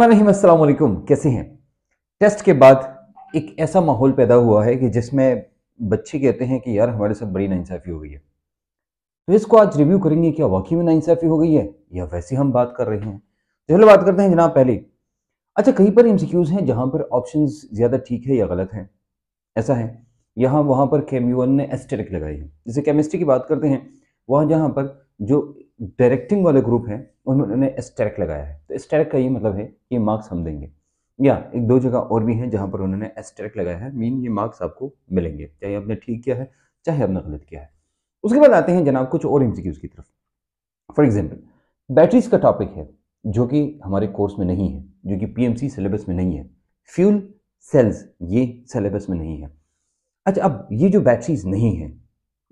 कैसे हैं टेस्ट के बाद एक ऐसा माहौल पैदा हुआ है कि जिसमें बच्चे कहते हैं कि यार हमारे साथ बड़ी नाइंसाफ़ी हो गई है तो इसको आज रिव्यू करेंगे क्या वाकई में नाइंसाफ़ी हो गई है या वैसे हम बात कर रहे हैं तो चलो बात करते हैं जनाब पहले अच्छा कहीं पर इंस्टीट्यूज हैं जहाँ पर ऑप्शन ज़्यादा ठीक है या गलत है ऐसा है यहाँ वहाँ पर केम्यूअन ने एस्टेरिक लगाई है जैसे केमिस्ट्री की बात करते हैं वहां जहाँ पर जो डायरेक्टिंग वाले ग्रुप हैं उन्होंने एस्टेरिक लगाया है तो एस्टेरिक का ये मतलब है कि मार्क्स हम देंगे या एक दो जगह और भी हैं जहाँ पर उन्होंने एस्टेरिक लगाया है मीन ये मार्क्स आपको मिलेंगे चाहे आपने ठीक किया है चाहे आपने गलत किया है उसके बाद आते हैं जनाब कुछ और एमसीक्यूज की तरफ फॉर एग्जाम्पल बैटरीज का टॉपिक है जो कि हमारे कोर्स में नहीं है जो कि पीएमसी सिलेबस में नहीं है फ्यूल सेल्स ये सिलेबस में नहीं है अच्छा अब ये जो बैटरीज नहीं है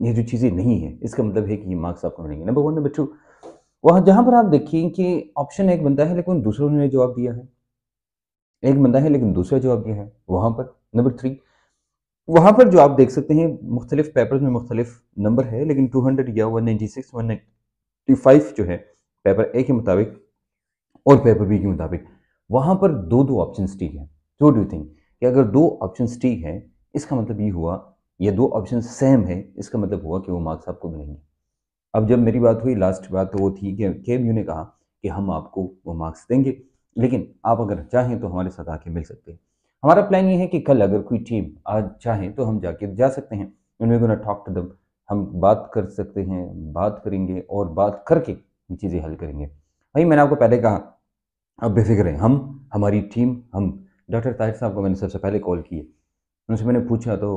ये जो चीज़ें नहीं है इसका मतलब है कि ये मार्क्स आपको मिलेंगे नंबर वन नंबर टू वहां जहां पर आप देखिए कि ऑप्शन एक बनता है लेकिन दूसरे उन्होंने जवाब दिया है एक बंदा है लेकिन दूसरा जवाब दिया है वहां पर नंबर थ्री वहां पर जो आप देख सकते हैं मुख्तलिफ पेपर में मुख्तलिफ नंबर है लेकिन हंड्रेड या 196, फाइव जो है पेपर ए के मुताबिक और पेपर बी के मुताबिक वहाँ पर दो दो ऑप्शन टी है जो डू थिंक कि अगर दो ऑप्शन टी है इसका मतलब ये हुआ या दो ऑप्शन सेम है इसका मतलब हुआ कि वो मार्क्स आपको मिलेंगे अब जब मेरी बात हुई लास्ट बात तो वो थी कि के यू ने कहा कि हम आपको वो मार्क्स देंगे लेकिन आप अगर चाहें तो हमारे साथ आके मिल सकते हैं हमारा प्लान ये है कि कल अगर कोई टीम आज चाहें तो हम जाके जा सकते हैं उनमें गुना टॉक टू दम हम बात कर सकते हैं बात करेंगे और बात करके चीज़ें हल करेंगे भाई मैंने आपको पहले कहा अब बेफिक्र हैं हम हमारी टीम हम डॉक्टर ताहिर साहब को मैंने सबसे पहले कॉल किए उनसे मैंने पूछा तो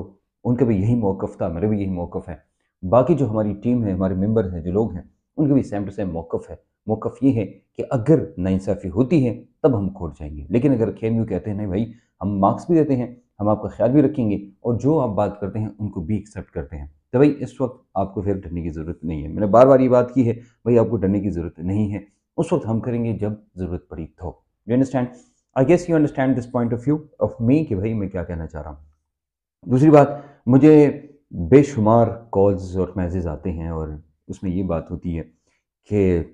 उनका भी यही मौक़ था मेरा भी यही मौक़ है बाकी जो हमारी टीम है हमारे मेंबर हैं जो लोग हैं उनके भी सेम टू सेम मौक़ है मौक़ ये है कि अगर नाइंसाफ़ी होती है तब हम खोट जाएंगे लेकिन अगर खेल यू कहते हैं नहीं भाई हम मार्क्स भी देते हैं हम आपका ख्याल भी रखेंगे और जो आप बात करते हैं उनको भी एक्सेप्ट करते हैं तो भाई इस वक्त आपको फिर डरने की ज़रूरत नहीं है मैंने बार बार ये बात की है भाई आपको डरने की ज़रूरत नहीं है उस वक्त हम करेंगे जब ज़रूरत पड़ी तो you understand I guess you understand this point of view of me कि भाई मैं क्या कहना चाह रहा हूँ दूसरी बात मुझे बेशुमार कॉल्स और मैसेज आते हैं और उसमें ये बात होती है कि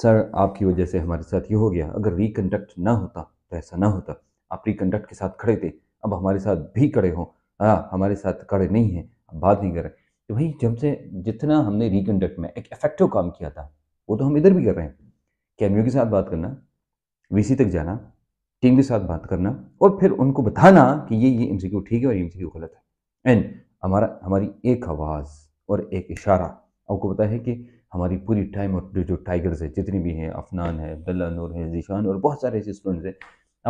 सर आपकी वजह से हमारे साथ ये हो गया अगर रिकंडक्ट ना होता तो ऐसा ना होता आप रिकंडक्ट के साथ खड़े थे अब हमारे साथ भी खड़े हों हाँ हमारे साथ खड़े नहीं हैं अब बात नहीं कर रहे तो भाई जब से जितना हमने रिकंडक्ट में एक इफेक्टिव काम किया था वो तो हम इधर भी कर रहे हैं कैमियो के साथ बात करना वी तक जाना टीम के साथ बात करना और फिर उनको बताना कि ये ये एम ठीक है और एम गलत है एंड हमारा हमारी एक आवाज़ और एक इशारा आपको पता है कि हमारी पूरी टाइम और जो टाइगर्स है जितनी भी हैं अफनान है अब्दुल्ला नूर है जीशान और बहुत सारे ऐसे स्टूडेंट्स हैं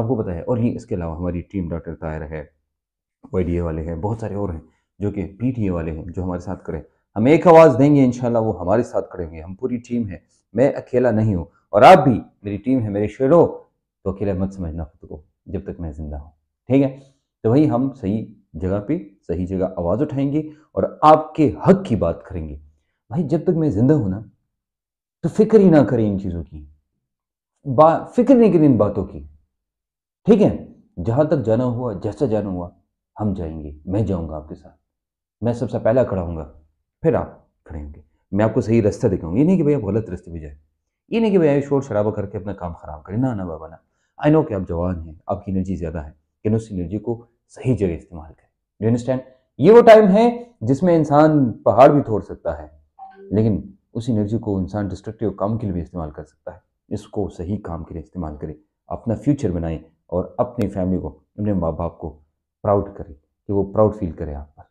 आपको पता है और ये इसके अलावा हमारी टीम डॉक्टर तायर है वाई वाले हैं बहुत सारे और हैं जो कि पी वाले हैं जो हमारे साथ करें हम एक आवाज़ देंगे इन वो हमारे साथ करेंगे हम पूरी टीम है मैं अकेला नहीं हूँ और आप भी मेरी टीम है मेरे शेरों हो तो अकेला मत समझना खुद को जब तक मैं ज़िंदा हूँ ठीक है तो वही हम सही जगह पे सही जगह आवाज़ उठाएंगे और आपके हक की बात करेंगे भाई जब तक मैं ज़िंदा हूं ना तो फिक्र ही ना करें इन चीज़ों की फिक्र नहीं करें इन बातों की ठीक है जहां तक जाना हुआ जैसा जाना हुआ हम जाएंगे मैं जाऊँगा आपके साथ मैं सबसे पहला खड़ा हूँगा फिर आप खड़े होंगे मैं आपको सही रास्ता दिखाऊंगा ये नहीं कि भाई आप गलत रास्ते पर जाए ये नहीं कि भाई शोर शराबा करके अपना काम ख़राब करें ना ना बाबा ना आई नो कि आप जवान हैं आपकी एनर्जी ज़्यादा है लेकिन उस एनर्जी को सही जगह इस्तेमाल करें डू अंडरस्टैंड ये वो टाइम है जिसमें इंसान पहाड़ भी तोड़ सकता है लेकिन उस एनर्जी को इंसान डिस्ट्रक्टिव काम के लिए भी इस्तेमाल कर सकता है इसको सही काम के लिए इस्तेमाल करें अपना फ्यूचर बनाएं और अपनी फैमिली को अपने माँ बाप को प्राउड करें कि वो प्राउड फील करें आप पर